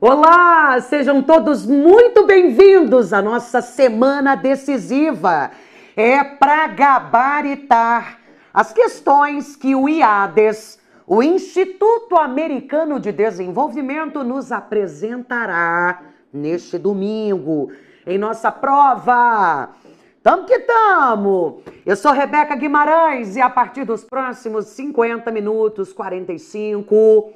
Olá, sejam todos muito bem-vindos à nossa semana decisiva. É para gabaritar as questões que o IADES, o Instituto Americano de Desenvolvimento, nos apresentará neste domingo em nossa prova. Tamo que tamo! Eu sou Rebeca Guimarães e a partir dos próximos 50 minutos, 45,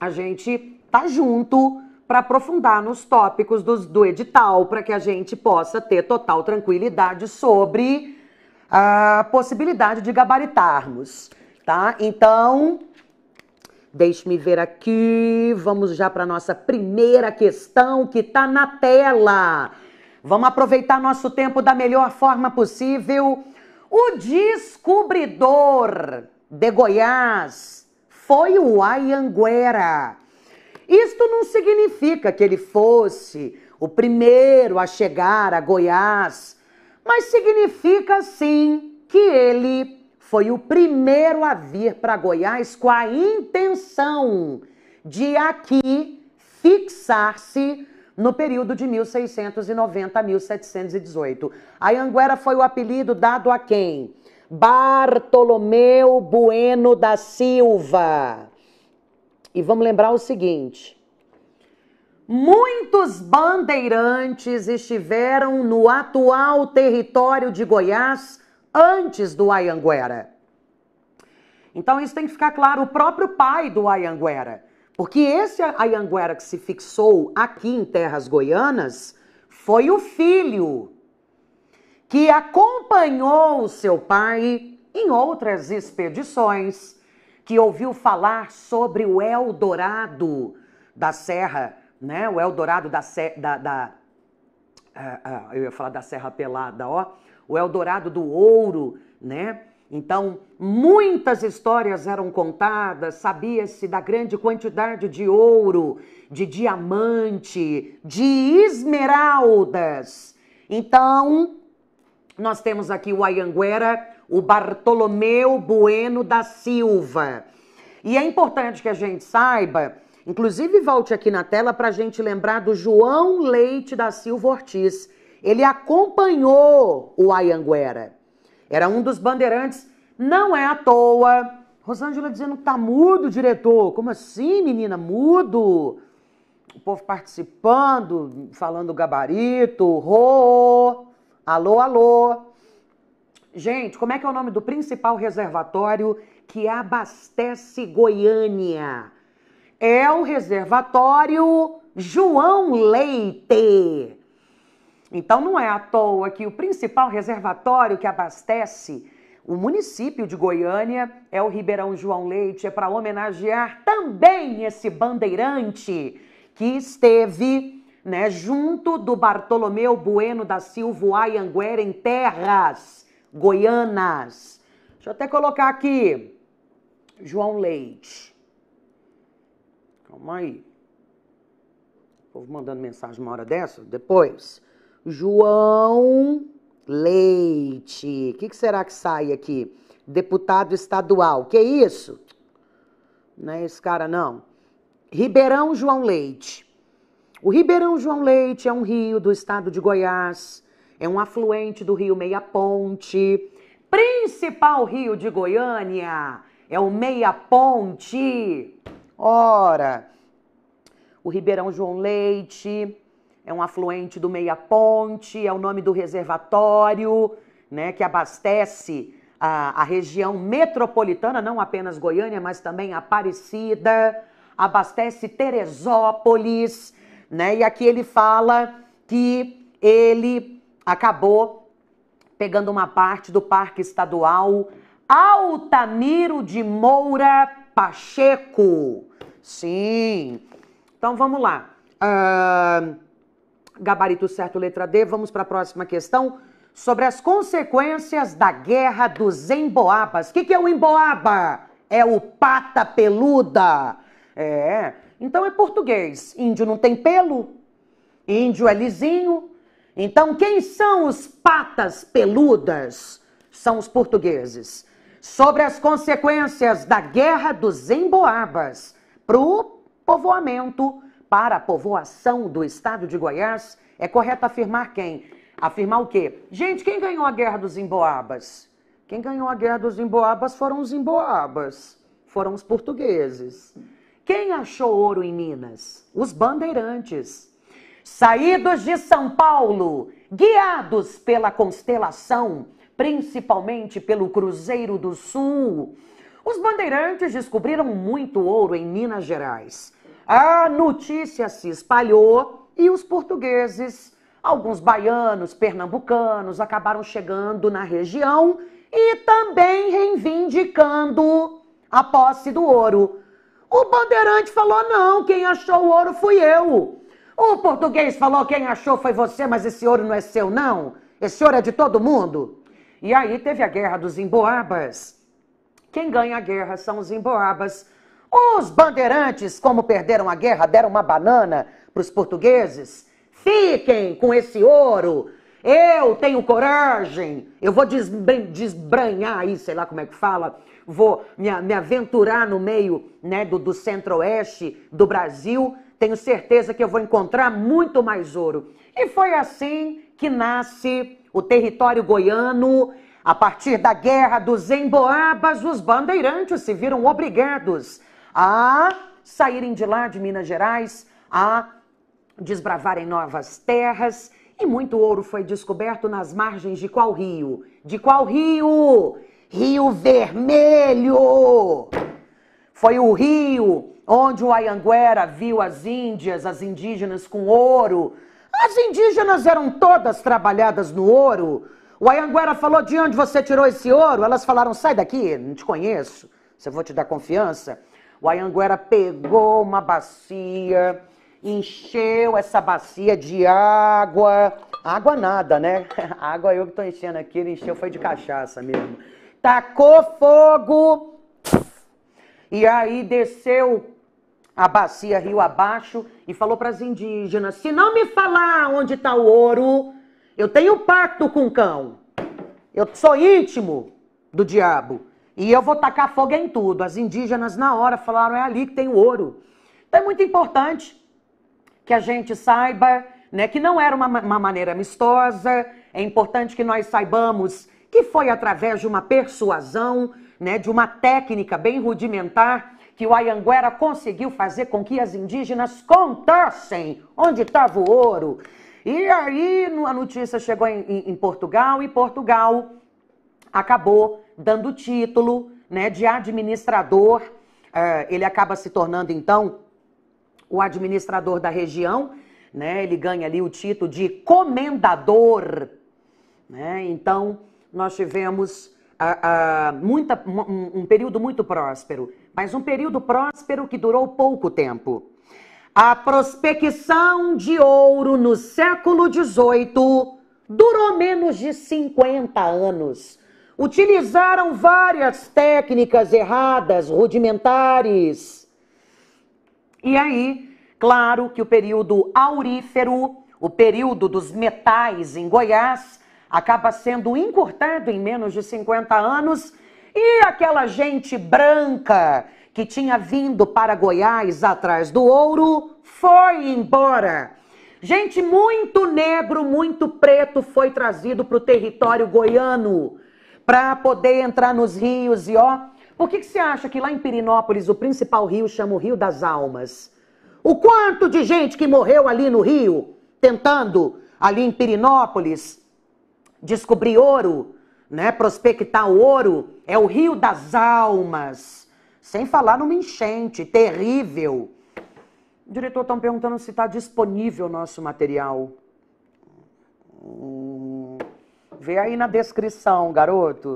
a gente tá junto para aprofundar nos tópicos dos, do edital, para que a gente possa ter total tranquilidade sobre a possibilidade de gabaritarmos, tá? Então, deixe-me ver aqui, vamos já para nossa primeira questão que está na tela. Vamos aproveitar nosso tempo da melhor forma possível. O descobridor de Goiás foi o Ayanguera isto não significa que ele fosse o primeiro a chegar a Goiás, mas significa sim que ele foi o primeiro a vir para Goiás com a intenção de aqui fixar-se no período de 1690 a 1718. A Anguera foi o apelido dado a quem? Bartolomeu Bueno da Silva. E vamos lembrar o seguinte: Muitos bandeirantes estiveram no atual território de Goiás antes do Ayanguera. Então isso tem que ficar claro, o próprio pai do Ayanguera. Porque esse Ayanguera que se fixou aqui em terras goianas foi o filho que acompanhou o seu pai em outras expedições que ouviu falar sobre o Eldorado da Serra, né? O Eldorado da, da, da uh, uh, eu ia falar da Serra Pelada, ó, o Eldorado do Ouro, né? Então, muitas histórias eram contadas, sabia-se da grande quantidade de ouro, de diamante, de esmeraldas. Então, nós temos aqui o Ayanguera, o Bartolomeu Bueno da Silva. E é importante que a gente saiba, inclusive volte aqui na tela para a gente lembrar do João Leite da Silva Ortiz. Ele acompanhou o Ayanguera. Era um dos bandeirantes, não é à toa. Rosângela dizendo que tá mudo, diretor. Como assim, menina? Mudo? O povo participando, falando gabarito, Rô, alô, alô. Gente, como é que é o nome do principal reservatório que abastece Goiânia? É o reservatório João Leite. Então não é à toa que o principal reservatório que abastece o município de Goiânia é o Ribeirão João Leite, é para homenagear também esse bandeirante que esteve né, junto do Bartolomeu Bueno da Silva Ayanguera em Terras goianas. Deixa eu até colocar aqui. João Leite. Calma aí. O povo mandando mensagem uma hora dessa. Depois. João Leite. O que, que, será que sai aqui? Deputado estadual. Que isso? Não é esse cara, não. Ribeirão João Leite. O Ribeirão João Leite é um rio do estado de Goiás é um afluente do rio Meia Ponte. Principal rio de Goiânia é o Meia Ponte. Ora, o Ribeirão João Leite é um afluente do Meia Ponte, é o nome do reservatório, né, que abastece a, a região metropolitana, não apenas Goiânia, mas também Aparecida, abastece Teresópolis, né? E aqui ele fala que ele acabou pegando uma parte do Parque Estadual Altamiro de Moura Pacheco. Sim. Então vamos lá. Uh, gabarito certo, letra D. Vamos para a próxima questão sobre as consequências da guerra dos emboabas. O que, que é o emboaba? É o pata peluda. É. Então é português. Índio não tem pelo. Índio é lisinho. Então, quem são os patas peludas? São os portugueses. Sobre as consequências da Guerra dos Emboabas para o povoamento, para a povoação do estado de Goiás, é correto afirmar quem? Afirmar o quê? Gente, quem ganhou a Guerra dos Emboabas? Quem ganhou a Guerra dos Emboabas foram os Emboabas, foram os portugueses. Quem achou ouro em Minas? Os bandeirantes. Saídos de São Paulo, guiados pela constelação, principalmente pelo Cruzeiro do Sul, os bandeirantes descobriram muito ouro em Minas Gerais. A notícia se espalhou e os portugueses, alguns baianos, pernambucanos, acabaram chegando na região e também reivindicando a posse do ouro. O bandeirante falou: não, quem achou o ouro fui eu. O português falou: quem achou foi você, mas esse ouro não é seu, não. Esse ouro é de todo mundo. E aí teve a guerra dos emboabas. Quem ganha a guerra são os emboabas. Os bandeirantes, como perderam a guerra, deram uma banana para os portugueses. Fiquem com esse ouro. Eu tenho coragem. Eu vou desbranhar aí, sei lá como é que fala. Vou me, aventurar no meio né, do, do centro-oeste do Brasil tenho certeza que eu vou encontrar muito mais ouro. E foi assim que nasce o território goiano. A partir da guerra dos emboabas, os bandeirantes se viram obrigados a saírem de lá de Minas Gerais, a desbravarem novas terras. E muito ouro foi descoberto nas margens de qual rio? De qual rio? Rio Vermelho! Foi o rio onde o Ayanguera viu as índias, as indígenas com ouro. As indígenas eram todas trabalhadas no ouro. O Ayanguera falou: De onde você tirou esse ouro? Elas falaram: Sai daqui, não te conheço, se eu vou te dar confiança. O Ayanguera pegou uma bacia, encheu essa bacia de água. Água nada, né? água eu que tô enchendo aqui, ele encheu foi de cachaça mesmo. Tacou fogo. E aí desceu a bacia rio abaixo e falou para as indígenas: se não me falar onde está o ouro, eu tenho pacto com o cão. Eu sou íntimo do diabo. E eu vou tacar fogo em tudo. As indígenas, na hora, falaram: é ali que tem o ouro. Então é muito importante que a gente saiba né, que não era uma, uma maneira amistosa. É importante que nós saibamos que foi através de uma persuasão, né, de uma técnica bem rudimentar que o Ayanguera conseguiu fazer com que as indígenas contassem onde estava o ouro. E aí a notícia chegou em, em, em Portugal e Portugal acabou dando título né, de administrador. Eh, ele acaba se tornando então o administrador da região, né? Ele ganha ali o título de comendador, né? Então nós tivemos ah, ah, muita, um, um período muito próspero mas um período próspero que durou pouco tempo. A prospecção de ouro no século XVIII durou menos de 50 anos. Utilizaram várias técnicas erradas, rudimentares. E aí, claro que o período aurífero, o período dos metais em Goiás, acaba sendo encurtado em menos de 50 anos e aquela gente branca que tinha vindo para Goiás atrás do ouro foi embora. Gente muito negro, muito preto foi trazido para o território goiano para poder entrar nos rios e ó. Por que, que você acha que lá em Pirinópolis o principal rio chama o Rio das Almas? O quanto de gente que morreu ali no rio, tentando ali em Pirinópolis descobrir ouro, né, prospectar o ouro, é o rio das almas. Sem falar numa enchente terrível. O diretor estão perguntando se está disponível o nosso material. Hum, vê aí na descrição, garoto.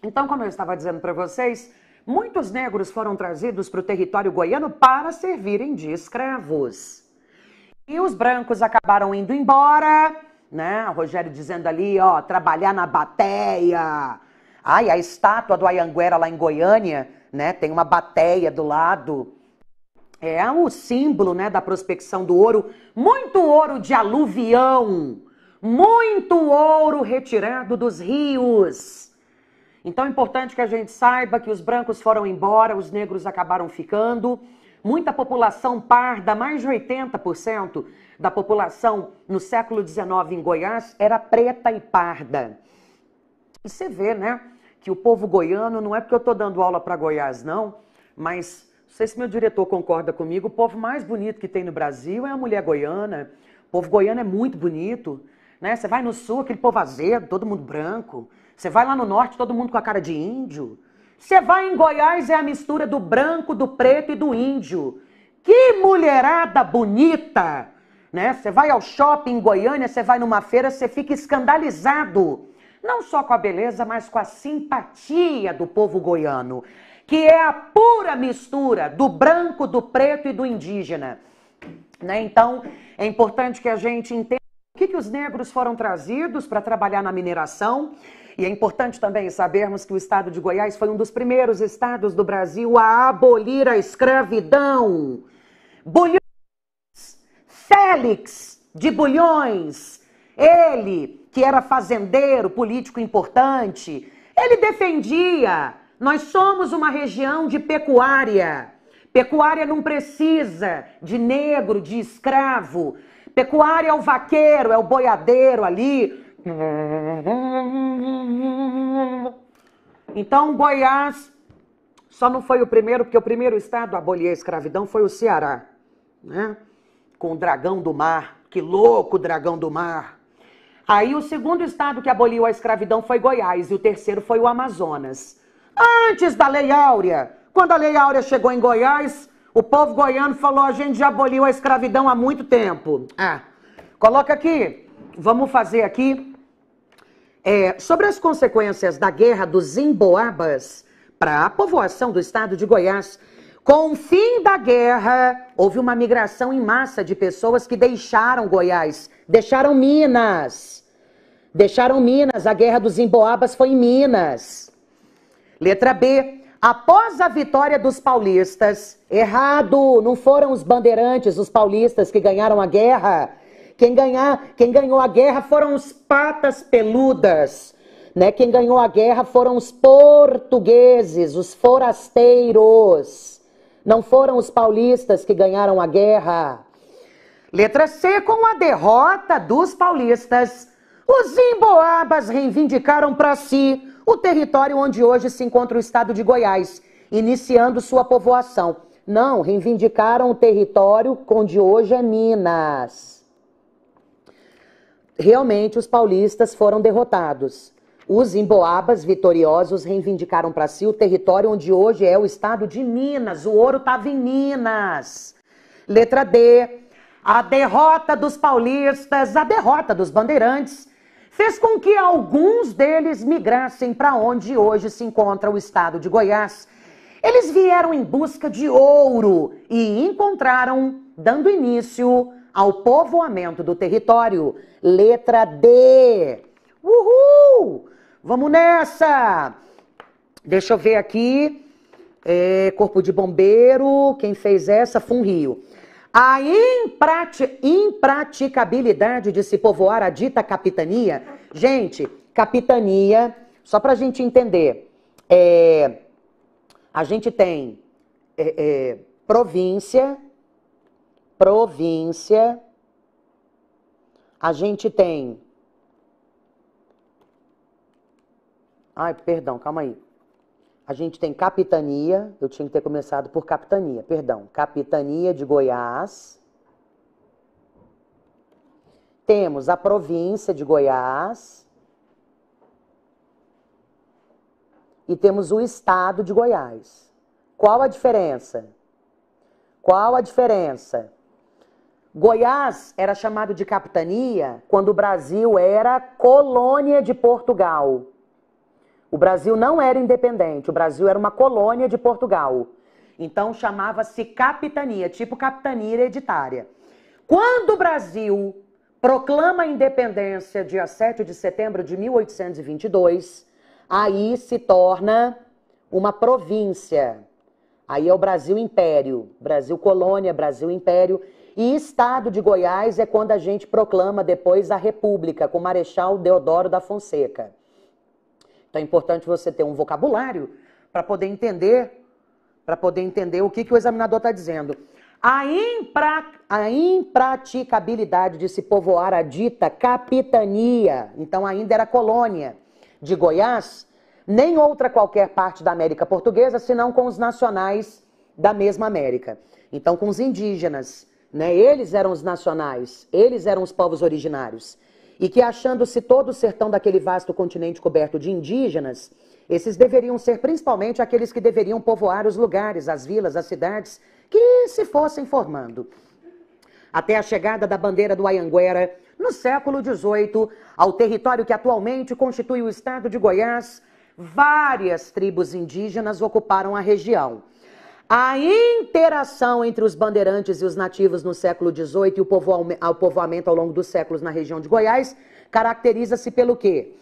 Então, como eu estava dizendo para vocês, muitos negros foram trazidos para o território goiano para servirem de escravos. E os brancos acabaram indo embora, né? O Rogério dizendo ali, ó, trabalhar na bateia, Ai, a estátua do Ayanguera lá em Goiânia, né? Tem uma bateia do lado. É o símbolo, né, da prospecção do ouro. Muito ouro de aluvião. Muito ouro retirado dos rios. Então é importante que a gente saiba que os brancos foram embora, os negros acabaram ficando. Muita população parda, mais de 80% da população no século XIX em Goiás era preta e parda. E você vê, né? que o povo goiano, não é porque eu estou dando aula para Goiás, não, mas não sei se meu diretor concorda comigo, o povo mais bonito que tem no Brasil é a mulher goiana. O povo goiano é muito bonito. Né? Você vai no sul, aquele povo azedo, todo mundo branco. Você vai lá no norte, todo mundo com a cara de índio. Você vai em Goiás, é a mistura do branco, do preto e do índio. Que mulherada bonita! Né? Você vai ao shopping em Goiânia, você vai numa feira, você fica escandalizado não só com a beleza, mas com a simpatia do povo goiano, que é a pura mistura do branco, do preto e do indígena. Né? Então, é importante que a gente entenda o que, que os negros foram trazidos para trabalhar na mineração. E é importante também sabermos que o estado de Goiás foi um dos primeiros estados do Brasil a abolir a escravidão. Bulhões, Félix de Bulhões, ele que era fazendeiro, político importante, ele defendia: nós somos uma região de pecuária. Pecuária não precisa de negro, de escravo. Pecuária é o vaqueiro, é o boiadeiro ali. Então, Goiás só não foi o primeiro, porque o primeiro estado a abolir a escravidão foi o Ceará, né? Com o dragão do mar. Que louco o dragão do mar! Aí o segundo estado que aboliu a escravidão foi Goiás e o terceiro foi o Amazonas. Antes da Lei Áurea, quando a Lei Áurea chegou em Goiás, o povo goiano falou: a gente já aboliu a escravidão há muito tempo. Ah, coloca aqui, vamos fazer aqui. É, sobre as consequências da guerra dos Imboabas para a povoação do estado de Goiás, com o fim da guerra, houve uma migração em massa de pessoas que deixaram Goiás, deixaram Minas. Deixaram Minas, a guerra dos Emboabas foi em Minas. Letra B. Após a vitória dos paulistas, errado, não foram os bandeirantes, os paulistas que ganharam a guerra. Quem, ganhar, quem ganhou a guerra foram os patas peludas. Né? Quem ganhou a guerra foram os portugueses, os forasteiros. Não foram os paulistas que ganharam a guerra. Letra C, com a derrota dos paulistas, os emboabas reivindicaram para si o território onde hoje se encontra o estado de Goiás, iniciando sua povoação. Não, reivindicaram o território onde hoje é Minas. Realmente, os paulistas foram derrotados. Os emboabas vitoriosos reivindicaram para si o território onde hoje é o estado de Minas. O ouro estava em Minas. Letra D. A derrota dos paulistas, a derrota dos bandeirantes, fez com que alguns deles migrassem para onde hoje se encontra o estado de Goiás. Eles vieram em busca de ouro e encontraram, dando início ao povoamento do território. Letra D. Uhul! Vamos nessa! Deixa eu ver aqui. É, corpo de Bombeiro, quem fez essa? Funrio. A imprati impraticabilidade de se povoar a dita capitania. Gente, capitania, só para a gente entender, é, a gente tem é, é província, província, a gente tem Ai, perdão, calma aí. A gente tem capitania, eu tinha que ter começado por capitania, perdão. Capitania de Goiás. Temos a província de Goiás. E temos o estado de Goiás. Qual a diferença? Qual a diferença? Goiás era chamado de capitania quando o Brasil era colônia de Portugal. O Brasil não era independente, o Brasil era uma colônia de Portugal. Então chamava-se capitania, tipo capitania hereditária. Quando o Brasil proclama a independência dia 7 de setembro de 1822, aí se torna uma província. Aí é o Brasil Império, Brasil Colônia, Brasil Império. E Estado de Goiás é quando a gente proclama depois a República, com o Marechal Deodoro da Fonseca. Então é importante você ter um vocabulário para poder entender, para poder entender o que, que o examinador está dizendo. A, impra, a impraticabilidade de se povoar a dita capitania, então ainda era colônia de Goiás, nem outra qualquer parte da América Portuguesa, senão com os nacionais da mesma América. Então, com os indígenas, né? Eles eram os nacionais, eles eram os povos originários e que, achando-se todo o sertão daquele vasto continente coberto de indígenas, esses deveriam ser principalmente aqueles que deveriam povoar os lugares, as vilas, as cidades, que se fossem formando. Até a chegada da bandeira do Ayanguera, no século XVIII, ao território que atualmente constitui o estado de Goiás, várias tribos indígenas ocuparam a região. A interação entre os bandeirantes e os nativos no século XVIII e o povoamento ao longo dos séculos na região de Goiás caracteriza-se pelo quê?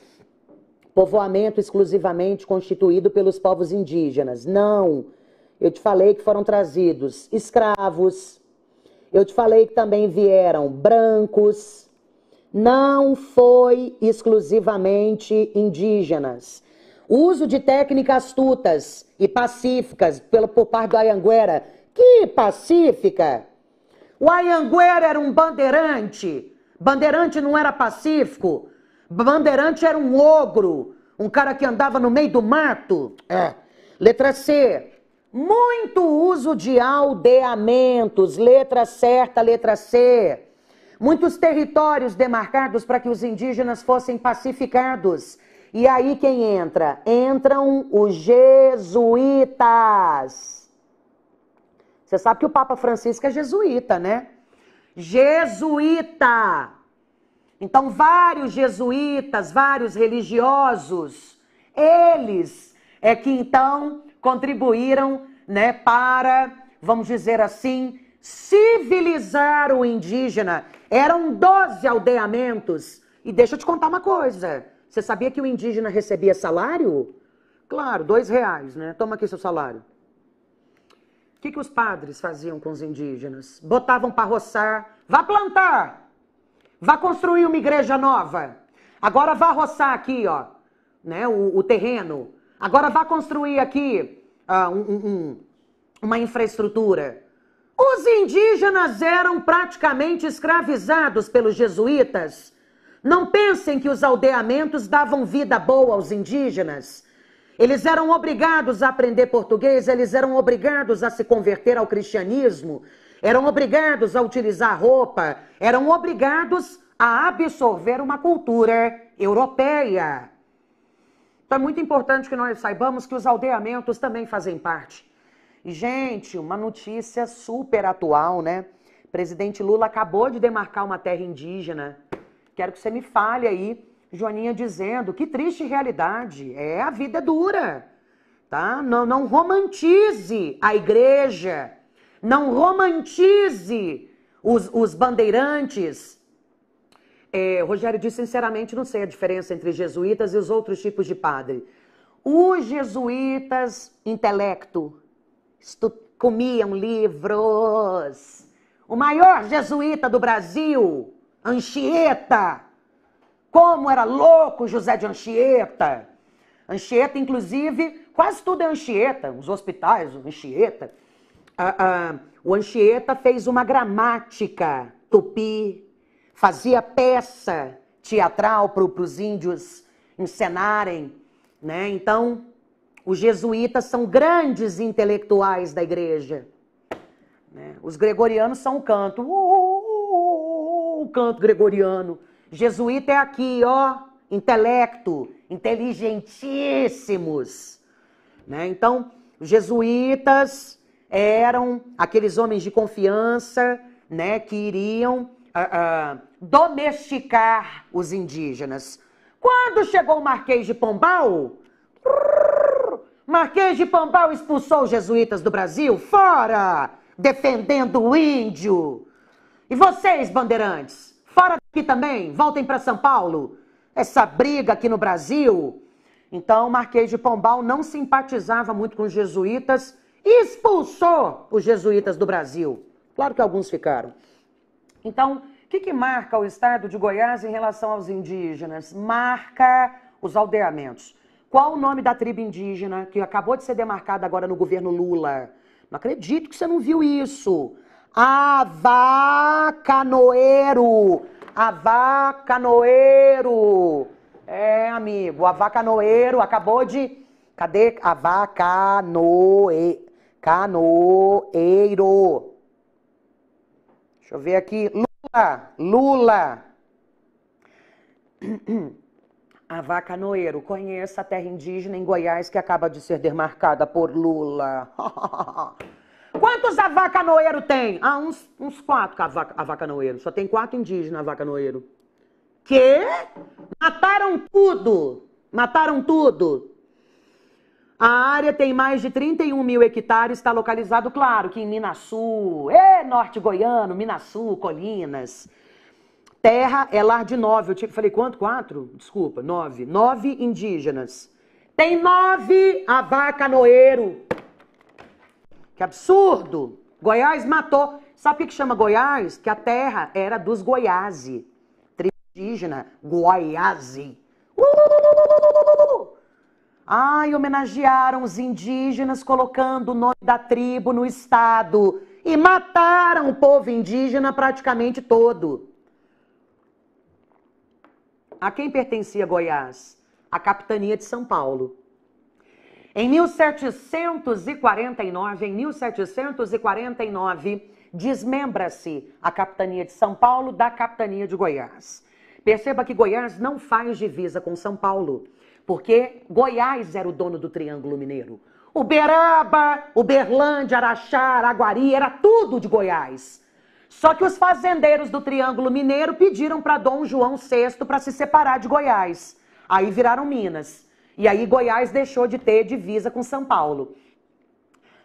Povoamento exclusivamente constituído pelos povos indígenas. Não. Eu te falei que foram trazidos escravos. Eu te falei que também vieram brancos. Não foi exclusivamente indígenas. Uso de técnicas astutas e pacíficas pelo, por parte do Ayanguera. Que pacífica! O Ayanguera era um bandeirante. Bandeirante não era pacífico. Bandeirante era um ogro. Um cara que andava no meio do mato. É. Letra C. Muito uso de aldeamentos. Letra certa, letra C. Muitos territórios demarcados para que os indígenas fossem pacificados. E aí quem entra? Entram os jesuítas. Você sabe que o Papa Francisco é jesuíta, né? Jesuíta. Então, vários jesuítas, vários religiosos, eles é que então contribuíram, né, para, vamos dizer assim, civilizar o indígena. Eram 12 aldeamentos. E deixa eu te contar uma coisa. Você sabia que o indígena recebia salário? Claro, dois reais, né? Toma aqui seu salário. O que, que os padres faziam com os indígenas? Botavam para roçar. Vá plantar! Vá construir uma igreja nova. Agora vá roçar aqui, ó, né, o, o terreno. Agora vá construir aqui uh, um, um, uma infraestrutura. Os indígenas eram praticamente escravizados pelos jesuítas não pensem que os aldeamentos davam vida boa aos indígenas. Eles eram obrigados a aprender português, eles eram obrigados a se converter ao cristianismo, eram obrigados a utilizar roupa, eram obrigados a absorver uma cultura europeia. Então é muito importante que nós saibamos que os aldeamentos também fazem parte. E, gente, uma notícia super atual, né? O presidente Lula acabou de demarcar uma terra indígena Quero que você me fale aí, Joaninha dizendo, que triste realidade, é, a vida é dura, tá? Não, não romantize a igreja, não romantize os, os bandeirantes, é, Rogério disse sinceramente, não sei a diferença entre jesuítas e os outros tipos de padre. Os jesuítas, intelecto, comiam livros. O maior jesuíta do Brasil Anchieta. Como era louco José de Anchieta. Anchieta, inclusive, quase tudo é Anchieta, os hospitais, Anchieta. Ah, ah, o Anchieta fez uma gramática tupi, fazia peça teatral para os índios encenarem, né? Então, os jesuítas são grandes intelectuais da igreja. Né? Os gregorianos são o canto. Uh, uh, uh canto gregoriano. Jesuíta é aqui, ó, intelecto, inteligentíssimos. Né? Então, os jesuítas eram aqueles homens de confiança né, que iriam ah, ah, domesticar os indígenas. Quando chegou o Marquês de Pombal, Marquês de Pombal expulsou os jesuítas do Brasil fora, defendendo o índio. E vocês, bandeirantes, fora daqui também, voltem para São Paulo. Essa briga aqui no Brasil. Então, o Marquês de Pombal não simpatizava muito com os jesuítas e expulsou os jesuítas do Brasil. Claro que alguns ficaram. Então, o que, que marca o estado de Goiás em relação aos indígenas? Marca os aldeamentos. Qual o nome da tribo indígena que acabou de ser demarcada agora no governo Lula? Não acredito que você não viu isso. Avacanoeiro. Avacanoeiro. É, amigo, avacanoeiro acabou de. Cadê? Avacanoeiro. Canoeiro. Deixa eu ver aqui. Lula. Lula. Avacanoeiro. Conheça a terra indígena em Goiás que acaba de ser demarcada por Lula. Quantos avacanoeiro tem? Ah, uns, uns quatro avac avacanoeiro. Só tem quatro indígenas avacanoeiro. Que? Mataram tudo. Mataram tudo. A área tem mais de 31 mil hectares, está localizado, claro, que em Minasul, é norte goiano, Minasul, Colinas. Terra é lar de nove. Eu tinha, falei quanto? Quatro? Desculpa, nove. Nove indígenas. Tem nove avacanoeiro. Que absurdo! Goiás matou. Sabe o que chama Goiás? Que a terra era dos Goiase. Tribo indígena, Goiase. Uh, uh, uh, uh! Ai, homenagearam os indígenas colocando o nome da tribo no estado e mataram o povo indígena praticamente todo. A quem pertencia Goiás? A capitania de São Paulo. Em 1749, em 1749, desmembra-se a capitania de São Paulo da capitania de Goiás. Perceba que Goiás não faz divisa com São Paulo, porque Goiás era o dono do Triângulo Mineiro. Uberaba, Uberlândia, Araxá, Araguari, era tudo de Goiás. Só que os fazendeiros do Triângulo Mineiro pediram para Dom João VI para se separar de Goiás. Aí viraram Minas. E aí Goiás deixou de ter divisa com São Paulo.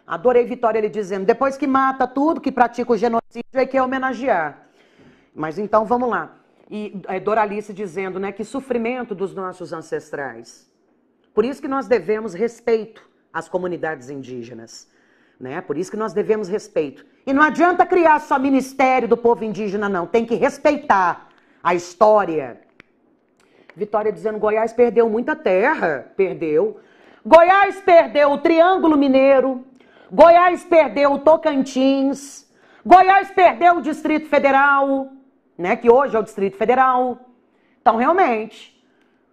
Adorei Vitória ele dizendo: depois que mata tudo, que pratica o genocídio, é que é homenagear. Mas então vamos lá. E é, Doralice dizendo, né, que sofrimento dos nossos ancestrais. Por isso que nós devemos respeito às comunidades indígenas, né? Por isso que nós devemos respeito. E não adianta criar só ministério do povo indígena não, tem que respeitar a história, Vitória dizendo: Goiás perdeu muita terra. Perdeu. Goiás perdeu o Triângulo Mineiro. Goiás perdeu o Tocantins. Goiás perdeu o Distrito Federal, né? Que hoje é o Distrito Federal. Então, realmente.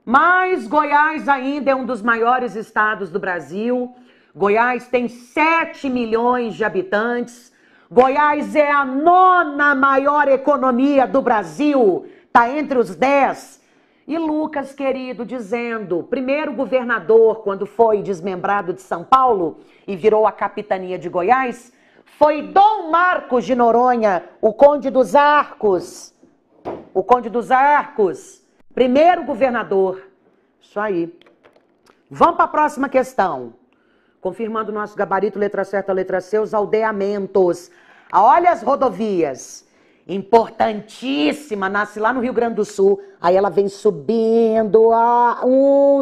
Mas Goiás ainda é um dos maiores estados do Brasil. Goiás tem 7 milhões de habitantes. Goiás é a nona maior economia do Brasil. Está entre os 10 e Lucas, querido, dizendo: primeiro governador, quando foi desmembrado de São Paulo e virou a capitania de Goiás, foi Dom Marcos de Noronha, o Conde dos Arcos. O Conde dos Arcos, primeiro governador. Isso aí. Vamos para a próxima questão. Confirmando o nosso gabarito, letra certa, letra C, os aldeamentos. Olha as rodovias importantíssima, nasce lá no Rio Grande do Sul. Aí ela vem subindo a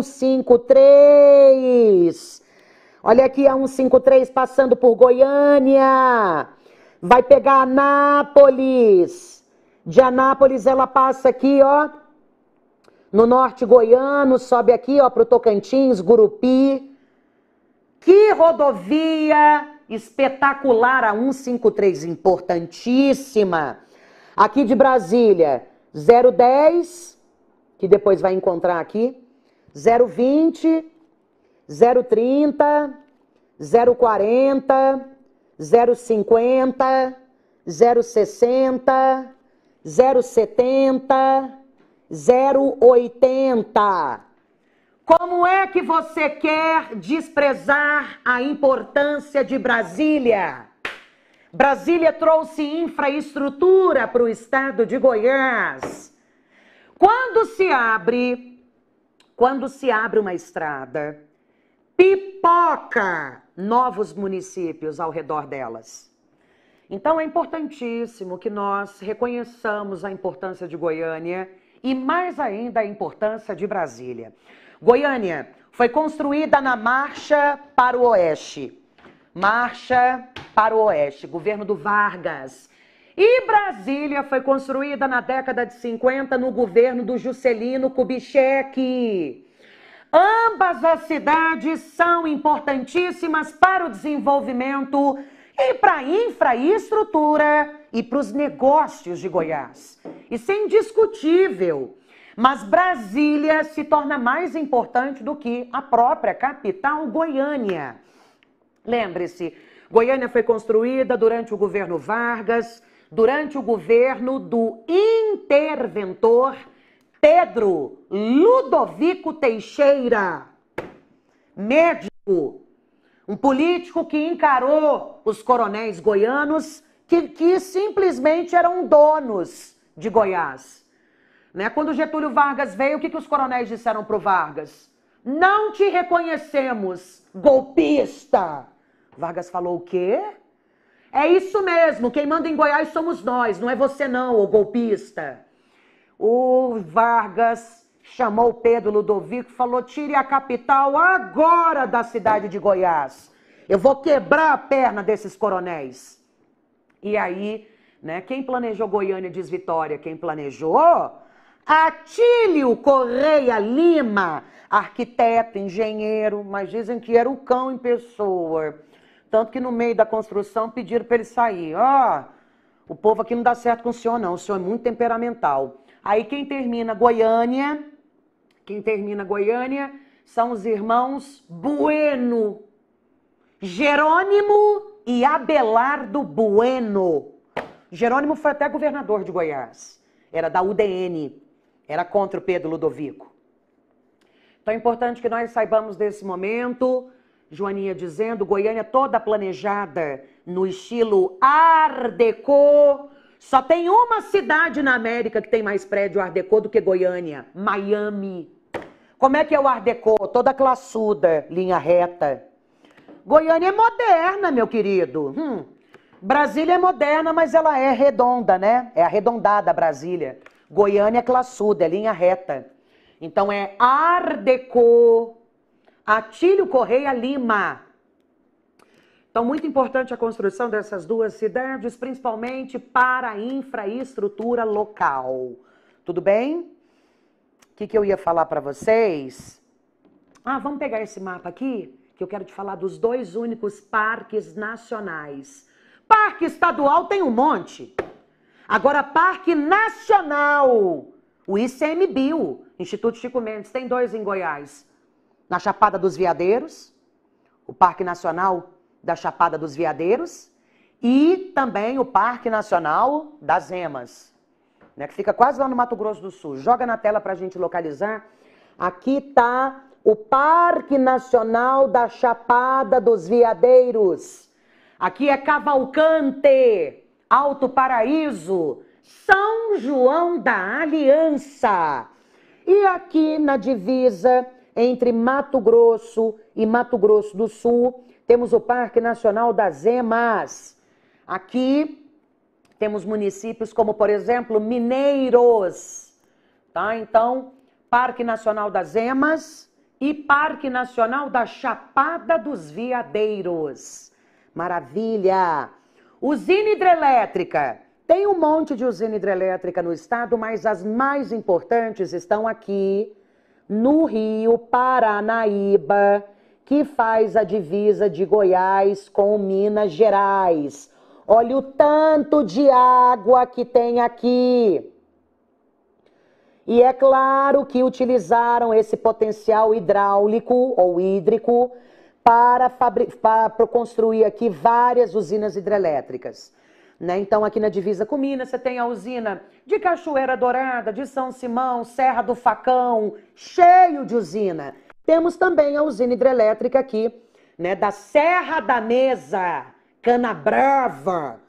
153. Olha aqui a 153 passando por Goiânia. Vai pegar Anápolis. De Anápolis ela passa aqui, ó, no norte goiano, sobe aqui, ó, pro Tocantins, Gurupi. Que rodovia espetacular a 153, importantíssima. Aqui de Brasília, 010, que depois vai encontrar aqui, 020, 030, 040, 050, 060, 070, 080. Como é que você quer desprezar a importância de Brasília? Brasília trouxe infraestrutura para o estado de Goiás. Quando se abre, quando se abre uma estrada, pipoca novos municípios ao redor delas. Então é importantíssimo que nós reconheçamos a importância de Goiânia e mais ainda a importância de Brasília. Goiânia foi construída na marcha para o oeste. Marcha para o oeste, governo do Vargas. E Brasília foi construída na década de 50 no governo do Juscelino Kubitschek. Ambas as cidades são importantíssimas para o desenvolvimento e para a infraestrutura e para os negócios de Goiás. Isso é indiscutível. Mas Brasília se torna mais importante do que a própria capital Goiânia. Lembre-se, Goiânia foi construída durante o governo Vargas, durante o governo do interventor Pedro Ludovico Teixeira, médico, um político que encarou os coronéis goianos que, que simplesmente eram donos de Goiás. Né? Quando Getúlio Vargas veio, o que, que os coronéis disseram para Vargas? Não te reconhecemos, golpista! Vargas falou o quê? É isso mesmo, quem manda em Goiás somos nós, não é você não, o golpista. O Vargas chamou Pedro Ludovico e falou: tire a capital agora da cidade de Goiás. Eu vou quebrar a perna desses coronéis. E aí, né, quem planejou Goiânia diz Vitória, quem planejou? Atílio Correia Lima, arquiteto, engenheiro, mas dizem que era o cão em pessoa. Tanto que no meio da construção pediram para ele sair. Ó, oh, o povo aqui não dá certo com o senhor, não. O senhor é muito temperamental. Aí quem termina Goiânia, quem termina Goiânia são os irmãos Bueno, Jerônimo e Abelardo Bueno. Jerônimo foi até governador de Goiás. Era da UDN. Era contra o Pedro Ludovico. Então é importante que nós saibamos desse momento. Joaninha dizendo, Goiânia toda planejada no estilo Art Deco. Só tem uma cidade na América que tem mais prédio Art Deco do que Goiânia, Miami. Como é que é o Art Deco? Toda classuda, linha reta. Goiânia é moderna, meu querido. Hum. Brasília é moderna, mas ela é redonda, né? É arredondada Brasília. Goiânia é classuda, é linha reta. Então é Art Deco Atílio Correia Lima. Então, muito importante a construção dessas duas cidades, principalmente para a infraestrutura local. Tudo bem? O que, que eu ia falar para vocês? Ah, vamos pegar esse mapa aqui, que eu quero te falar dos dois únicos parques nacionais. Parque estadual tem um monte. Agora, Parque Nacional, o ICMBio, Instituto Chico Mendes, tem dois em Goiás na Chapada dos Veadeiros, o Parque Nacional da Chapada dos Veadeiros e também o Parque Nacional das Emas, né, que fica quase lá no Mato Grosso do Sul. Joga na tela para a gente localizar. Aqui está o Parque Nacional da Chapada dos Veadeiros. Aqui é Cavalcante, Alto Paraíso, São João da Aliança. E aqui na divisa entre Mato Grosso e Mato Grosso do Sul, temos o Parque Nacional das Emas. Aqui temos municípios como, por exemplo, Mineiros. Tá? Então, Parque Nacional das Emas e Parque Nacional da Chapada dos Veadeiros. Maravilha! Usina hidrelétrica. Tem um monte de usina hidrelétrica no estado, mas as mais importantes estão aqui no Rio Paranaíba, que faz a divisa de Goiás com Minas Gerais. Olha o tanto de água que tem aqui. E é claro que utilizaram esse potencial hidráulico ou hídrico para, para construir aqui várias usinas hidrelétricas. Né? Então, aqui na divisa com Minas, você tem a usina de Cachoeira Dourada, de São Simão, Serra do Facão, cheio de usina. Temos também a usina hidrelétrica aqui, né, da Serra da Mesa, Canabrava,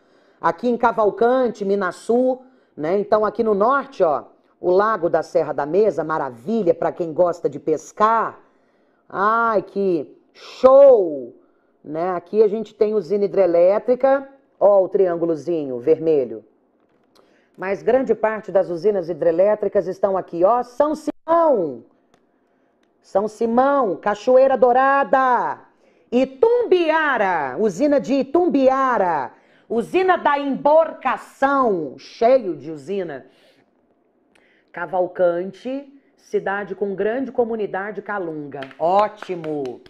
aqui em Cavalcante, Minasul, né? Então, aqui no norte, ó, o Lago da Serra da Mesa, maravilha para quem gosta de pescar. Ai, que show! Né? Aqui a gente tem usina hidrelétrica Ó, o triângulozinho vermelho. Mas grande parte das usinas hidrelétricas estão aqui, ó, São Simão. São Simão, Cachoeira Dourada, Itumbiara, usina de Itumbiara, usina da embarcação, cheio de usina. Cavalcante, cidade com grande comunidade calunga. Ótimo!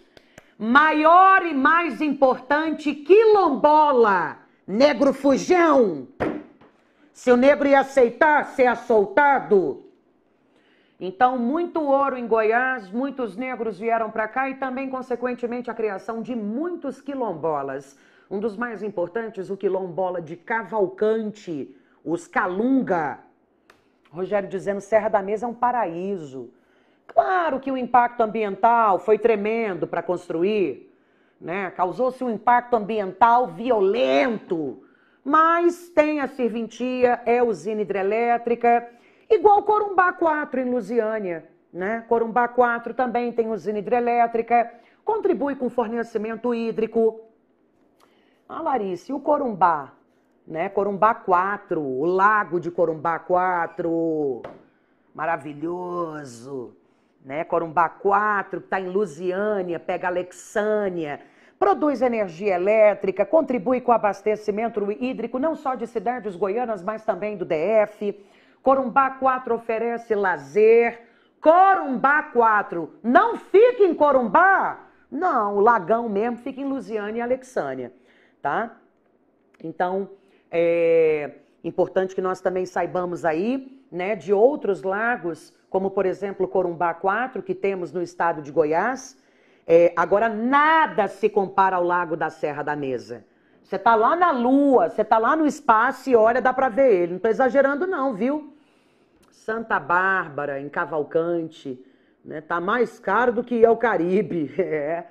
Maior e mais importante, quilombola Negro fujão! Se o negro ia aceitar ser assaltado. Então, muito ouro em Goiás, muitos negros vieram para cá e também, consequentemente, a criação de muitos quilombolas. Um dos mais importantes, o quilombola de Cavalcante, os Calunga. Rogério dizendo: Serra da Mesa é um paraíso. Claro que o impacto ambiental foi tremendo para construir né? Causou-se um impacto ambiental violento, mas tem a serventia, é usina hidrelétrica, igual Corumbá 4 em Lusiânia, né? Corumbá 4 também tem usina hidrelétrica, contribui com fornecimento hídrico. Ah, Larissa, e o Corumbá? Né? Corumbá 4, o lago de Corumbá 4, maravilhoso né? Corumbá 4, que está em Lusiânia, pega Alexânia, produz energia elétrica, contribui com o abastecimento hídrico não só de cidades goianas, mas também do DF. Corumbá 4 oferece lazer. Corumbá 4, não fica em Corumbá! Não, o Lagão mesmo fica em Lusiânia e Alexânia, tá? Então, é importante que nós também saibamos aí, né, de outros lagos como por exemplo Corumbá 4, que temos no estado de Goiás, é, agora nada se compara ao Lago da Serra da Mesa. Você está lá na lua, você está lá no espaço e olha, dá para ver ele. Não estou exagerando não, viu? Santa Bárbara, em Cavalcante, né? Tá mais caro do que ir ao Caribe. É.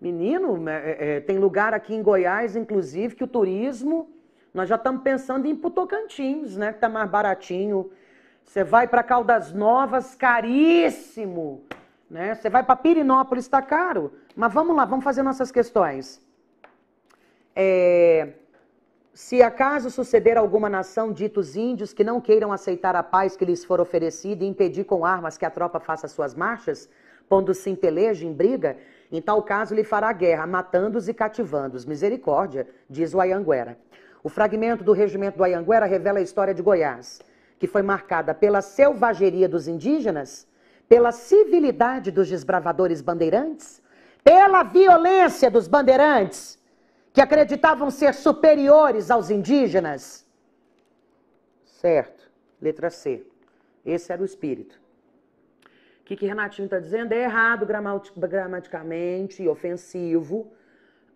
Menino, né, é, é, tem lugar aqui em Goiás, inclusive, que o turismo, nós já estamos pensando em Putocantins né? Que tá mais baratinho você vai para Caldas Novas, caríssimo. Né? Você vai para Pirinópolis, está caro. Mas vamos lá, vamos fazer nossas questões. É... Se acaso suceder alguma nação ditos índios que não queiram aceitar a paz que lhes for oferecida e impedir com armas que a tropa faça suas marchas, pondo-se em peleja, em briga, em tal caso lhe fará guerra, matando-os e cativando-os. Misericórdia, diz o Ayanguera. O fragmento do regimento do Ayanguera revela a história de Goiás que foi marcada pela selvageria dos indígenas, pela civilidade dos desbravadores bandeirantes, pela violência dos bandeirantes, que acreditavam ser superiores aos indígenas. Certo, letra C. Esse era o espírito. O que, que Renatinho está dizendo é errado gramaticamente e ofensivo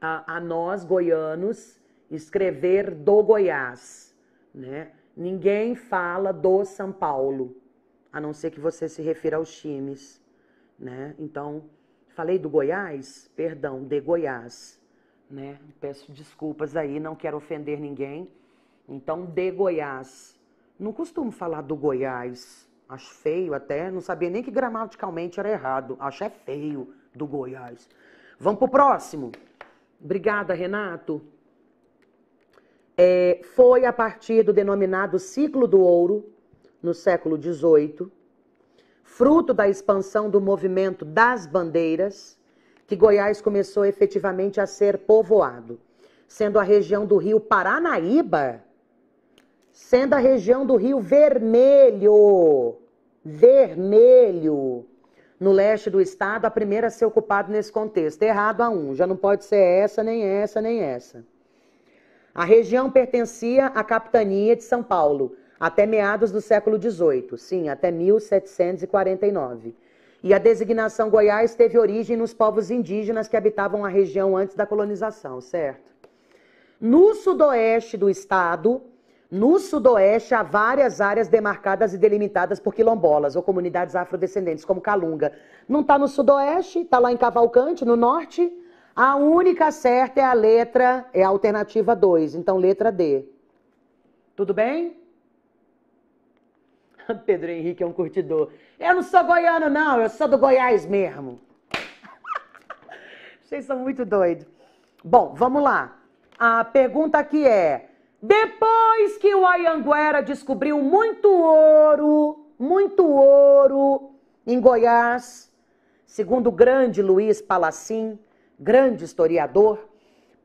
a, a nós, goianos, escrever do Goiás, né? Ninguém fala do São Paulo, a não ser que você se refira aos times, né? Então, falei do Goiás, perdão, de Goiás, né? Peço desculpas aí, não quero ofender ninguém. Então, de Goiás. Não costumo falar do Goiás. Acho feio até, não sabia nem que gramaticalmente era errado. Acho é feio do Goiás. Vamos pro próximo. Obrigada, Renato é, foi a partir do denominado ciclo do ouro, no século XVIII, fruto da expansão do movimento das bandeiras, que Goiás começou efetivamente a ser povoado, sendo a região do rio Paranaíba, sendo a região do rio Vermelho, Vermelho, no leste do estado, a primeira a ser ocupada nesse contexto. Errado a um, já não pode ser essa, nem essa, nem essa. A região pertencia à capitania de São Paulo até meados do século XVIII, sim, até 1749. E a designação Goiás teve origem nos povos indígenas que habitavam a região antes da colonização, certo? No sudoeste do estado, no sudoeste há várias áreas demarcadas e delimitadas por quilombolas ou comunidades afrodescendentes, como Calunga. Não está no sudoeste, está lá em Cavalcante, no norte, a única certa é a letra, é a alternativa 2, então letra D. Tudo bem? Pedro Henrique é um curtidor. Eu não sou goiano, não, eu sou do Goiás mesmo. Vocês são muito doidos. Bom, vamos lá. A pergunta aqui é: depois que o Ayanguera descobriu muito ouro, muito ouro em Goiás, segundo o grande Luiz Palacim, grande historiador,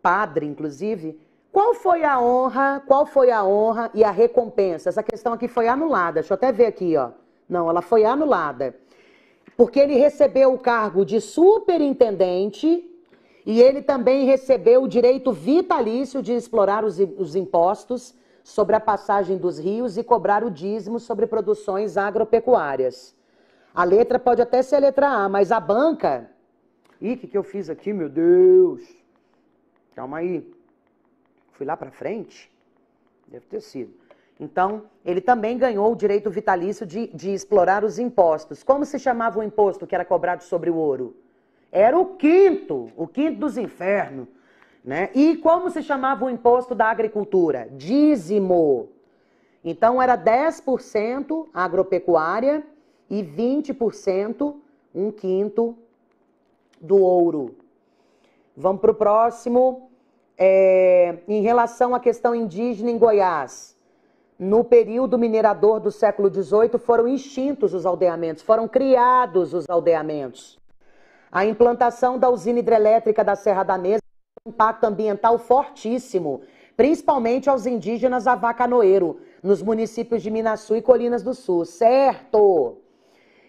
padre inclusive, qual foi a honra, qual foi a honra e a recompensa? Essa questão aqui foi anulada. Deixa eu até ver aqui, ó. Não, ela foi anulada. Porque ele recebeu o cargo de superintendente e ele também recebeu o direito vitalício de explorar os, os impostos sobre a passagem dos rios e cobrar o dízimo sobre produções agropecuárias. A letra pode até ser a letra A, mas a banca Ih, o que, que eu fiz aqui, meu Deus? Calma aí. Fui lá para frente? Deve ter sido. Então, ele também ganhou o direito vitalício de, de explorar os impostos. Como se chamava o imposto que era cobrado sobre o ouro? Era o quinto, o quinto dos infernos. Né? E como se chamava o imposto da agricultura? Dízimo. Então era 10% agropecuária e 20%, um quinto do ouro. Vamos para o próximo. É, em relação à questão indígena em Goiás, no período minerador do século XVIII foram extintos os aldeamentos, foram criados os aldeamentos. A implantação da usina hidrelétrica da Serra da Mesa um impacto ambiental fortíssimo, principalmente aos indígenas avacanoeiro, nos municípios de Minasu e Colinas do Sul, certo?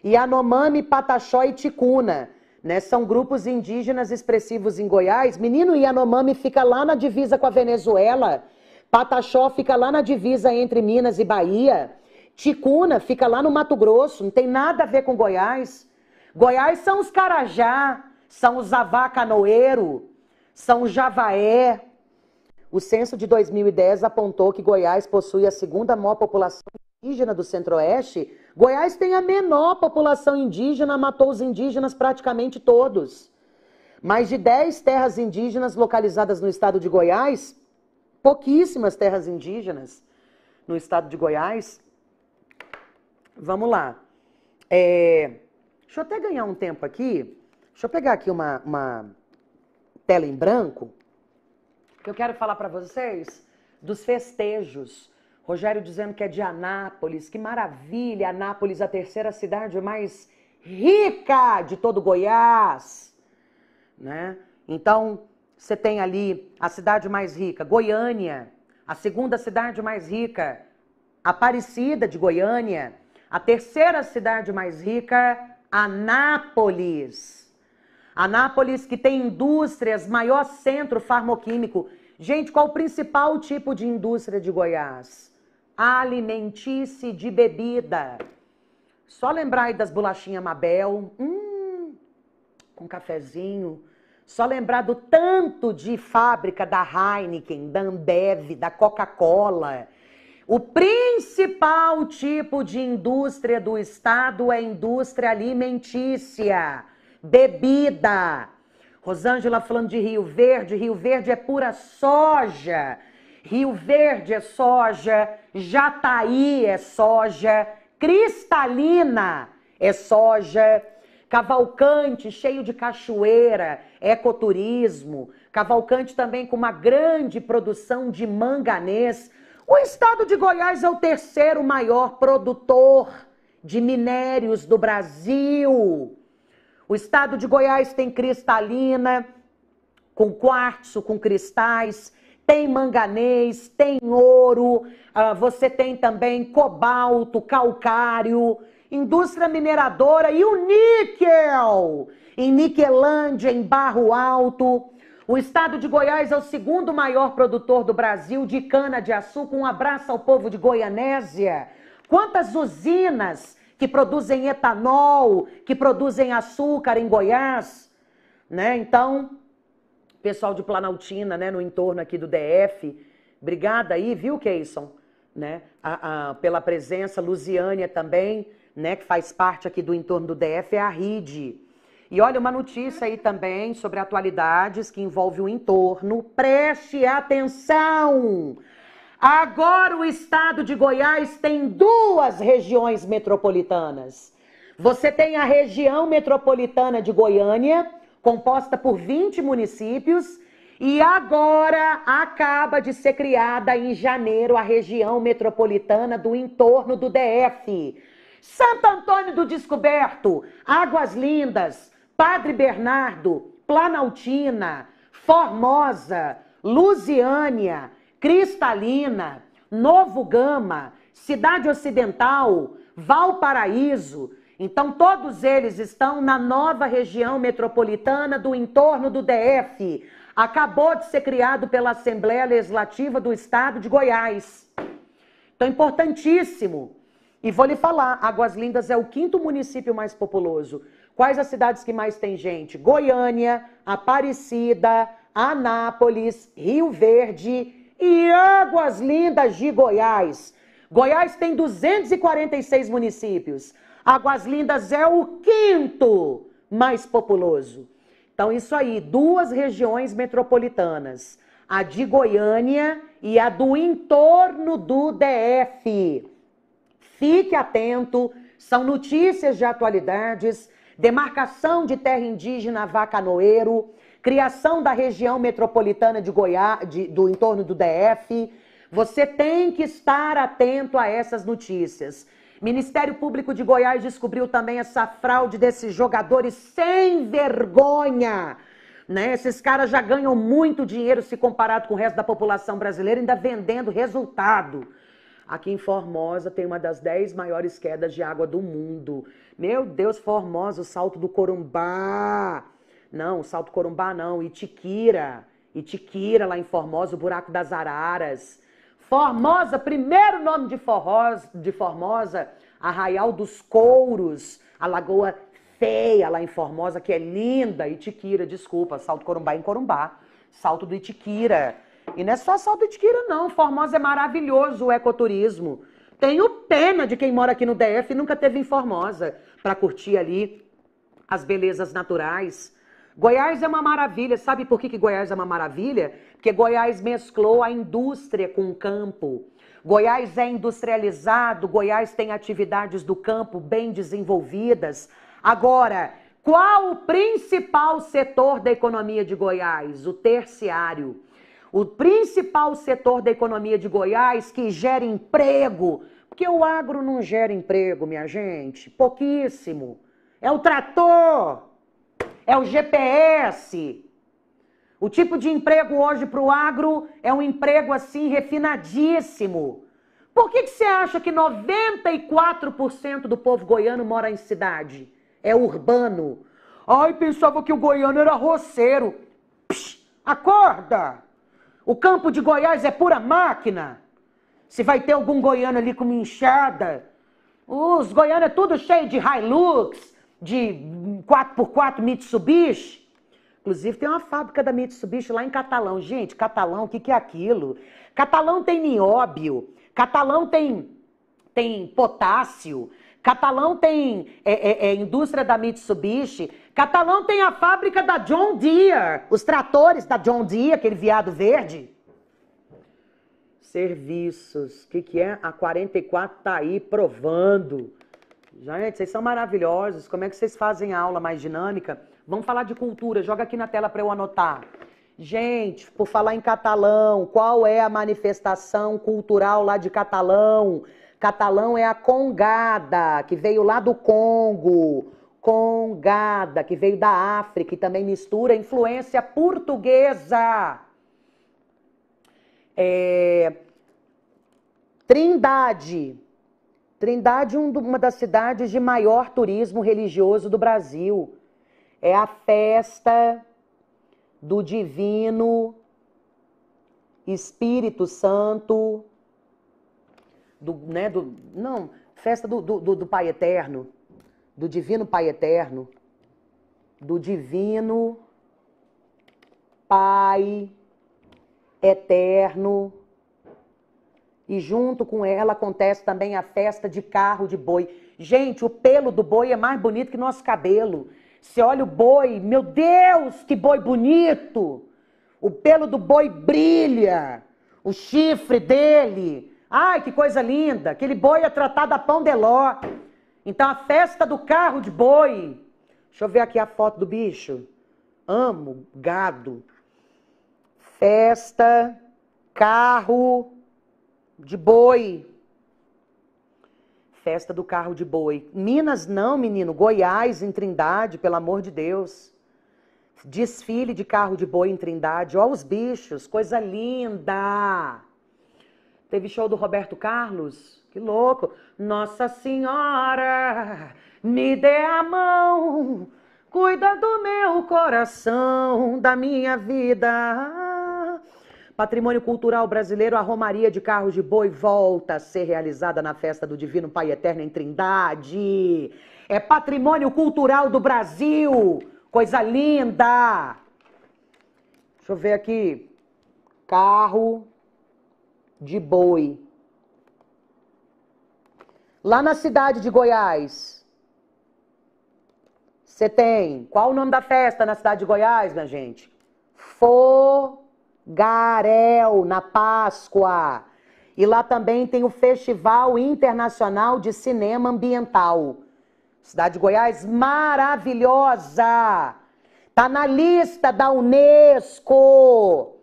E Anomami, Pataxó e Ticuna né? São grupos indígenas expressivos em Goiás. Menino Yanomami fica lá na divisa com a Venezuela. Pataxó fica lá na divisa entre Minas e Bahia. Ticuna fica lá no Mato Grosso, não tem nada a ver com Goiás. Goiás são os Carajá, são os Avá Canoeiro, são os Javaé. O censo de 2010 apontou que Goiás possui a segunda maior população indígena do Centro-Oeste, Goiás tem a menor população indígena, matou os indígenas praticamente todos. Mais de 10 terras indígenas localizadas no estado de Goiás, pouquíssimas terras indígenas no estado de Goiás. Vamos lá. É... Deixa eu até ganhar um tempo aqui. Deixa eu pegar aqui uma, uma tela em branco. Que eu quero falar para vocês dos festejos Rogério dizendo que é de Anápolis, que maravilha! Anápolis, a terceira cidade mais rica de todo Goiás, né? Então, você tem ali a cidade mais rica, Goiânia, a segunda cidade mais rica, Aparecida de Goiânia, a terceira cidade mais rica, Anápolis. Anápolis que tem indústrias, maior centro farmoquímico. Gente, qual o principal tipo de indústria de Goiás? alimentice de bebida. Só lembrar das bolachinhas Mabel, hum, com um cafezinho. Só lembrar do tanto de fábrica da Heineken, da Ambev, da Coca-Cola. O principal tipo de indústria do Estado é indústria alimentícia, bebida. Rosângela falando de Rio Verde, Rio Verde é pura soja. Rio Verde é soja, Jataí é soja, Cristalina é soja, Cavalcante cheio de cachoeira, ecoturismo, Cavalcante também com uma grande produção de manganês. O estado de Goiás é o terceiro maior produtor de minérios do Brasil. O estado de Goiás tem cristalina, com quartzo, com cristais, tem manganês, tem ouro, ah, você tem também cobalto, calcário, indústria mineradora e o níquel. Em Niquelândia, em Barro Alto. O estado de Goiás é o segundo maior produtor do Brasil de cana-de-açúcar. Um abraço ao povo de Goianésia. Quantas usinas que produzem etanol, que produzem açúcar em Goiás, né? Então, pessoal de Planaltina, né, no entorno aqui do DF. Obrigada aí, viu, Keyson? Né? A, a, pela presença, Lusiânia também, né, que faz parte aqui do entorno do DF, é a RIDE. E olha, uma notícia aí também sobre atualidades que envolve o entorno. Preste atenção! Agora o estado de Goiás tem duas regiões metropolitanas. Você tem a região metropolitana de Goiânia composta por 20 municípios, e agora acaba de ser criada em janeiro a região metropolitana do entorno do DF. Santo Antônio do Descoberto, Águas Lindas, Padre Bernardo, Planaltina, Formosa, Lusiânia, Cristalina, Novo Gama, Cidade Ocidental, Valparaíso, então, todos eles estão na nova região metropolitana do entorno do DF. Acabou de ser criado pela Assembleia Legislativa do Estado de Goiás. Então, importantíssimo. E vou lhe falar: Águas Lindas é o quinto município mais populoso. Quais as cidades que mais tem gente? Goiânia, Aparecida, Anápolis, Rio Verde e Águas Lindas de Goiás. Goiás tem 246 municípios. Águas Lindas é o quinto mais populoso. Então, isso aí, duas regiões metropolitanas, a de Goiânia e a do entorno do DF. Fique atento, são notícias de atualidades, demarcação de terra indígena Vacanoeiro, criação da região metropolitana de Goiás, do entorno do DF. Você tem que estar atento a essas notícias. Ministério Público de Goiás descobriu também essa fraude desses jogadores sem vergonha. Né? Esses caras já ganham muito dinheiro se comparado com o resto da população brasileira, ainda vendendo resultado. Aqui em Formosa tem uma das dez maiores quedas de água do mundo. Meu Deus, Formosa, o salto do Corumbá. Não, o salto Corumbá não, Itiquira. Itiquira, lá em Formosa, o buraco das araras. Formosa, primeiro nome de, Forrosa, de Formosa, Arraial dos Couros, a Lagoa Feia lá em Formosa, que é linda, Itiquira, desculpa, Salto Corumbá em Corumbá, Salto do Itiquira. E não é só Salto do Itiquira não, Formosa é maravilhoso o ecoturismo. Tenho pena de quem mora aqui no DF e nunca teve em Formosa para curtir ali as belezas naturais. Goiás é uma maravilha. Sabe por que, que Goiás é uma maravilha? Porque Goiás mesclou a indústria com o campo. Goiás é industrializado, Goiás tem atividades do campo bem desenvolvidas. Agora, qual o principal setor da economia de Goiás? O terciário. O principal setor da economia de Goiás que gera emprego, porque o agro não gera emprego, minha gente, pouquíssimo. É o trator, é o GPS. O tipo de emprego hoje para o agro é um emprego assim refinadíssimo. Por que, que você acha que 94% do povo goiano mora em cidade? É urbano. Ai, pensava que o goiano era roceiro. Psh, acorda! O campo de Goiás é pura máquina. Se vai ter algum goiano ali com uma inchada. Os goianos é tudo cheio de Hilux, de 4x4 Mitsubishi. Inclusive, tem uma fábrica da Mitsubishi lá em Catalão. Gente, Catalão, o que, que é aquilo? Catalão tem nióbio, Catalão tem, tem potássio, Catalão tem é, é, é, indústria da Mitsubishi, Catalão tem a fábrica da John Deere, os tratores da John Deere, aquele viado verde. Serviços, o que, que é? A 44 tá aí provando Gente, vocês são maravilhosos. Como é que vocês fazem a aula mais dinâmica? Vamos falar de cultura. Joga aqui na tela para eu anotar. Gente, por falar em catalão, qual é a manifestação cultural lá de catalão? Catalão é a congada, que veio lá do Congo. Congada, que veio da África e também mistura influência portuguesa. É... Trindade, Trindade é uma das cidades de maior turismo religioso do Brasil. É a festa do Divino Espírito Santo, do, né, do, não, festa do, do, do Pai Eterno, do Divino Pai Eterno, do Divino Pai Eterno e junto com ela acontece também a festa de carro de boi. Gente, o pelo do boi é mais bonito que nosso cabelo. Você olha o boi, meu Deus, que boi bonito! O pelo do boi brilha, o chifre dele. Ai, que coisa linda! Aquele boi é tratado a pão de ló. Então, a festa do carro de boi. Deixa eu ver aqui a foto do bicho. Amo gado. Festa, carro de boi. Festa do carro de boi. Minas não, menino. Goiás em Trindade, pelo amor de Deus. Desfile de carro de boi em Trindade. Ó os bichos, coisa linda. Teve show do Roberto Carlos. Que louco. Nossa Senhora, me dê a mão. Cuida do meu coração, da minha vida. Patrimônio Cultural Brasileiro, a Romaria de Carros de Boi volta a ser realizada na festa do Divino Pai Eterno em Trindade. É Patrimônio Cultural do Brasil. Coisa linda! Deixa eu ver aqui. Carro de boi. Lá na cidade de Goiás, você tem. Qual o nome da festa na cidade de Goiás, minha gente? Fo. Garel, na Páscoa. E lá também tem o Festival Internacional de Cinema Ambiental. Cidade de Goiás, maravilhosa! Está na lista da Unesco.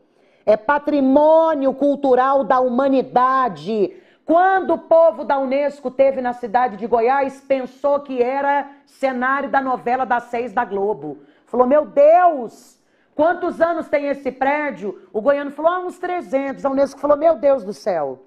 É patrimônio cultural da humanidade. Quando o povo da Unesco teve na cidade de Goiás, pensou que era cenário da novela das seis da Globo. Falou: meu Deus, Quantos anos tem esse prédio? O goiano falou, ah, uns 300. A Unesco falou, meu Deus do céu.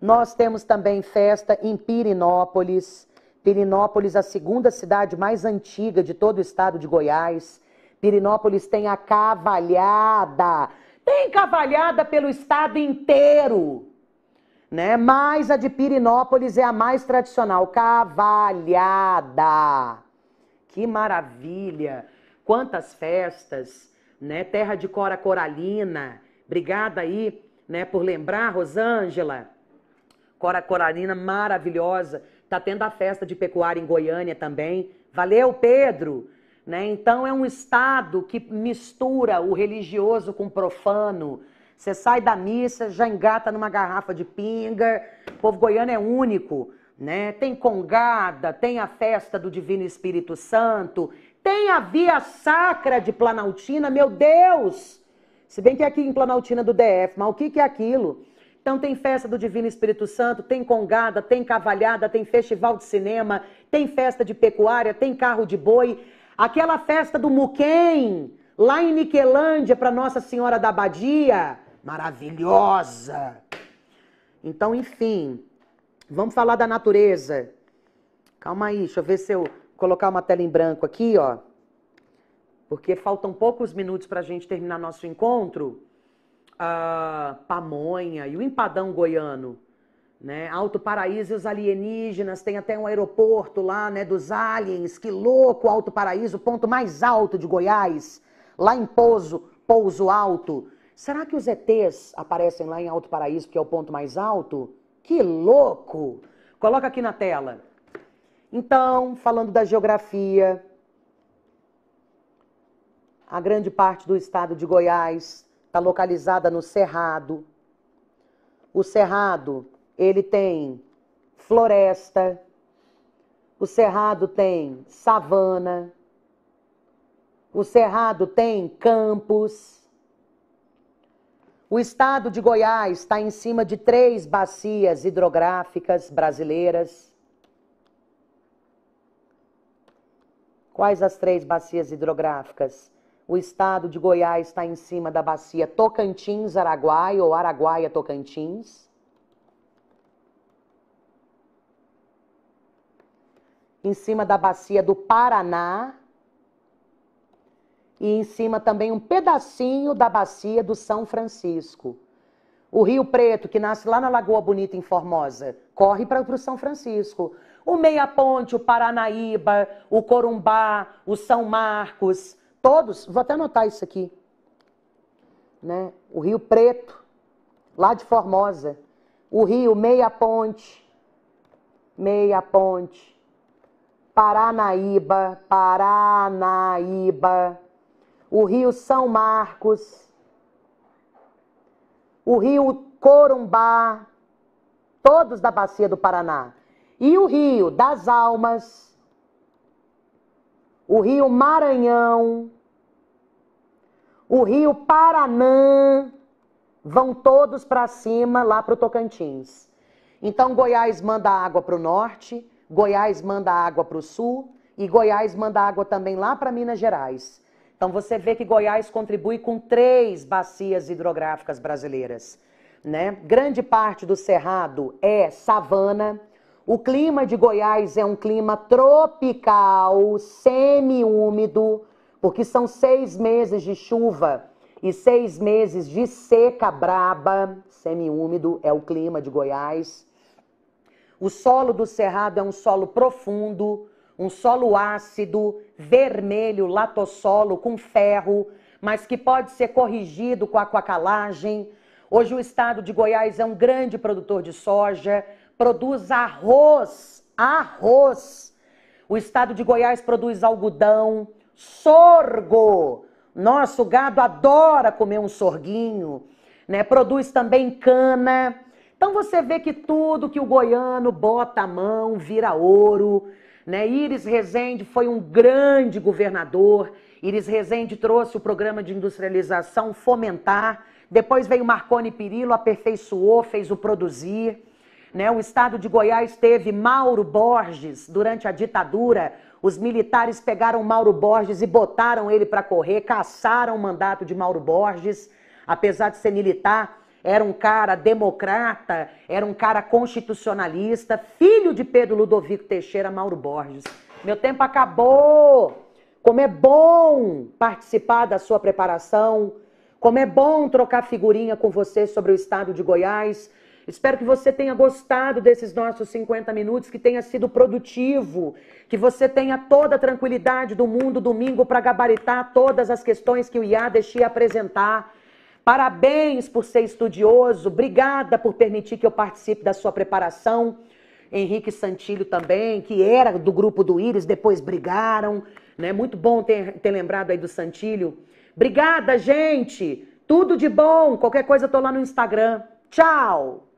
Nós temos também festa em Pirinópolis. Pirinópolis, a segunda cidade mais antiga de todo o estado de Goiás. Pirinópolis tem a cavalhada. Tem cavalhada pelo estado inteiro. Né? Mas a de Pirinópolis é a mais tradicional, cavalhada. Que maravilha! Quantas festas! né? Terra de Cora Coralina. Obrigada aí, né, por lembrar, Rosângela. Cora Coralina maravilhosa. Tá tendo a festa de pecuária em Goiânia também. Valeu, Pedro. Né? Então é um estado que mistura o religioso com o profano. Você sai da missa, já engata numa garrafa de pinga. O povo goiano é único, né? Tem congada, tem a festa do Divino Espírito Santo tem a via sacra de Planaltina, meu Deus! Se bem que é aqui em Planaltina do DF, mas o que, que é aquilo? Então tem festa do Divino Espírito Santo, tem congada, tem cavalhada, tem festival de cinema, tem festa de pecuária, tem carro de boi. Aquela festa do Muquem, lá em Niquelândia, para Nossa Senhora da Abadia, maravilhosa. Então, enfim, vamos falar da natureza. Calma aí, deixa eu ver se eu colocar uma tela em branco aqui, ó, porque faltam poucos minutos para a gente terminar nosso encontro. A ah, pamonha e o empadão goiano, né? Alto Paraíso e os alienígenas, tem até um aeroporto lá, né, dos aliens. Que louco, Alto Paraíso, ponto mais alto de Goiás, lá em Pouso, Pouso Alto. Será que os ETs aparecem lá em Alto Paraíso, que é o ponto mais alto? Que louco! Coloca aqui na tela. Então, falando da geografia, a grande parte do estado de Goiás está localizada no Cerrado. O Cerrado, ele tem floresta, o Cerrado tem savana, o Cerrado tem campos. O estado de Goiás está em cima de três bacias hidrográficas brasileiras. Quais as três bacias hidrográficas? O estado de Goiás está em cima da bacia Tocantins-Araguaia ou Araguaia-Tocantins. Em cima da bacia do Paraná. E em cima também um pedacinho da bacia do São Francisco. O Rio Preto, que nasce lá na Lagoa Bonita, em Formosa, corre para o São Francisco o Meia Ponte, o Paranaíba, o Corumbá, o São Marcos, todos, vou até anotar isso aqui, né? O Rio Preto, lá de Formosa, o Rio Meia Ponte, Meia Ponte, Paranaíba, Paranaíba, o Rio São Marcos, o Rio Corumbá, todos da bacia do Paraná. E o Rio das Almas, o Rio Maranhão, o Rio Paranã, vão todos para cima lá para o Tocantins. Então Goiás manda água para o norte, Goiás manda água para o sul e Goiás manda água também lá para Minas Gerais. Então você vê que Goiás contribui com três bacias hidrográficas brasileiras. Né? Grande parte do cerrado é savana, o clima de Goiás é um clima tropical, semiúmido, porque são seis meses de chuva e seis meses de seca braba. Semiúmido é o clima de Goiás. O solo do Cerrado é um solo profundo, um solo ácido, vermelho, latossolo, com ferro, mas que pode ser corrigido com aquacalagem. Hoje o estado de Goiás é um grande produtor de soja produz arroz, arroz. O estado de Goiás produz algodão, sorgo. Nosso gado adora comer um sorguinho, né? Produz também cana. Então você vê que tudo que o goiano bota a mão vira ouro, né? Iris Rezende foi um grande governador. Iris Rezende trouxe o programa de industrialização Fomentar. Depois veio Marconi Pirillo, aperfeiçoou, fez o Produzir. Né? O estado de Goiás teve Mauro Borges durante a ditadura. Os militares pegaram Mauro Borges e botaram ele para correr, caçaram o mandato de Mauro Borges, apesar de ser militar era um cara democrata, era um cara constitucionalista, filho de Pedro Ludovico Teixeira Mauro Borges. Meu tempo acabou! Como é bom participar da sua preparação, como é bom trocar figurinha com você sobre o estado de Goiás. Espero que você tenha gostado desses nossos 50 minutos, que tenha sido produtivo, que você tenha toda a tranquilidade do mundo domingo para gabaritar todas as questões que o IA deixei apresentar. Parabéns por ser estudioso, obrigada por permitir que eu participe da sua preparação. Henrique Santilho também, que era do grupo do Íris, depois brigaram. Né? Muito bom ter, ter lembrado aí do Santilho. Obrigada, gente! Tudo de bom! Qualquer coisa eu tô lá no Instagram. Tchau!